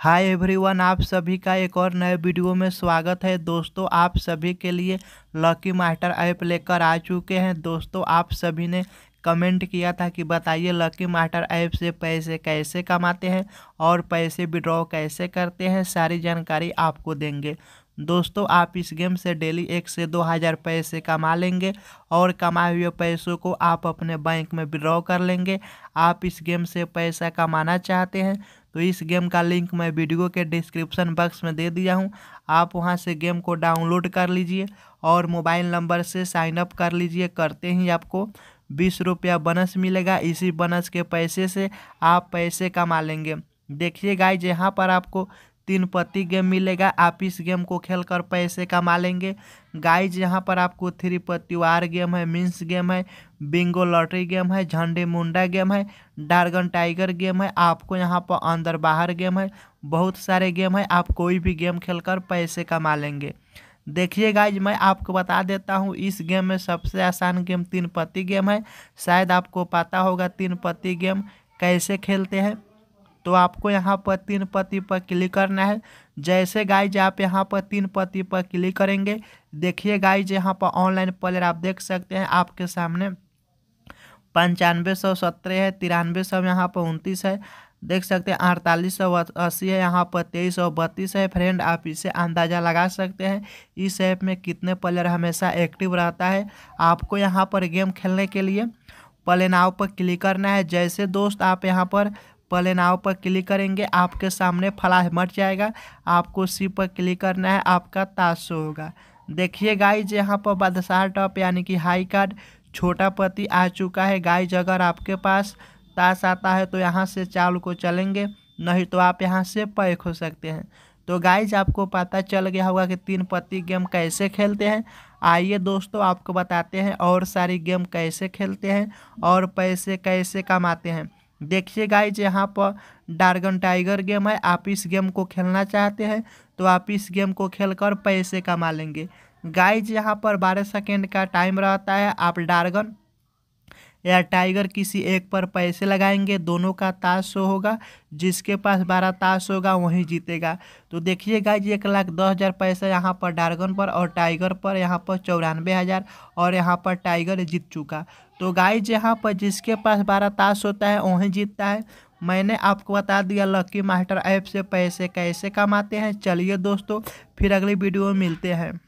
hi everyone आप सभी का एक और नए वीडियो में स्वागत है दोस्तों आप सभी के लिए लकी मास्टर ऐप लेकर आ चुके हैं दोस्तों आप सभी ने कमेंट किया था कि बताइए लकी मास्टर ऐप से पैसे कैसे कमाते हैं और पैसे विड्रॉ कैसे करते हैं सारी जानकारी आपको देंगे दोस्तों आप इस गेम से डेली एक से दो हज़ार पैसे कमा लेंगे और कमाए हुए पैसों को आप अपने बैंक में विड्रॉ कर लेंगे आप इस गेम से पैसा कमाना चाहते हैं तो इस गेम का लिंक मैं वीडियो के डिस्क्रिप्शन बॉक्स में दे दिया हूं आप वहां से गेम को डाउनलोड कर लीजिए और मोबाइल नंबर से साइनअप कर लीजिए करते ही आपको बीस रुपया बनस मिलेगा इसी बनस के पैसे से आप पैसे कमा लेंगे देखिए गाइज यहाँ पर आपको तीन पत्ती गेम मिलेगा आप इस गेम को खेलकर पैसे कमा लेंगे गाइज यहाँ पर आपको थ्री पत्ती वार गेम है मिन्स गेम है बिंगो लॉटरी गेम है झंडे मुंडा गेम है डार्गन टाइगर गेम है आपको यहाँ पर अंदर बाहर गेम है बहुत सारे गेम है आप कोई भी गेम खेलकर पैसे कमा लेंगे देखिए गाइज मैं आपको बता देता हूँ इस गेम में सबसे आसान गेम तीन पत्ती गेम है शायद आपको पता होगा तीन पत्ती गेम कैसे खेलते हैं तो आपको यहाँ पर तीन पत्ती पर क्लिक करना है जैसे गाइज आप यहाँ पर तीन पत्ती पर क्लिक करेंगे देखिए गाइज यहाँ पर ऑनलाइन प्लेयर आप देख सकते हैं आपके सामने पंचानवे सौ सत्रह है तिरानवे सौ यहाँ पर उनतीस है देख सकते हैं अड़तालीस सौ अस्सी है यहाँ पर तेईस सौ बत्तीस है फ्रेंड आप इसे अंदाज़ा लगा सकते हैं इस ऐप में कितने प्लेयर हमेशा एक्टिव रहता है आपको यहाँ पर गेम खेलने के लिए प्ले नाव पर क्लिक करना है जैसे दोस्त आप यहाँ पर पहले नाव पर क्लिक करेंगे आपके सामने फलाह मट जाएगा आपको सी पर क्लिक करना है आपका ताश होगा देखिए गाइज यहाँ पर बादशाह टॉप यानी कि हाई कार्ड छोटा पति आ चुका है गाइज अगर आपके पास ताश आता है तो यहाँ से चाल को चलेंगे नहीं तो आप यहाँ से पैक हो सकते हैं तो गाइज आपको पता चल गया होगा कि तीन पति गेम कैसे खेलते हैं आइए दोस्तों आपको बताते हैं और सारी गेम कैसे खेलते हैं और पैसे कैसे कमाते हैं देखिए गाइज यहाँ पर डार्गन टाइगर गेम है आप इस गेम को खेलना चाहते हैं तो आप इस गेम को खेलकर पैसे कमा लेंगे गाइज यहाँ पर बारह सेकेंड का टाइम रहता है आप डार्गन या टाइगर किसी एक पर पैसे लगाएंगे दोनों का ताश शो होगा जिसके पास बारह ताश होगा वहीं जीतेगा तो देखिए गाइज एक लाख दस हज़ार पैसा यहाँ पर डार्गन पर और टाइगर पर यहाँ पर चौरानवे हज़ार और यहाँ पर टाइगर जीत चुका तो गाइज यहाँ पर जिसके पास बारह ताश होता है वहीं जीतता है मैंने आपको बता दिया लकी मास्टर ऐप से पैसे कैसे कमाते हैं चलिए दोस्तों फिर अगली वीडियो में मिलते हैं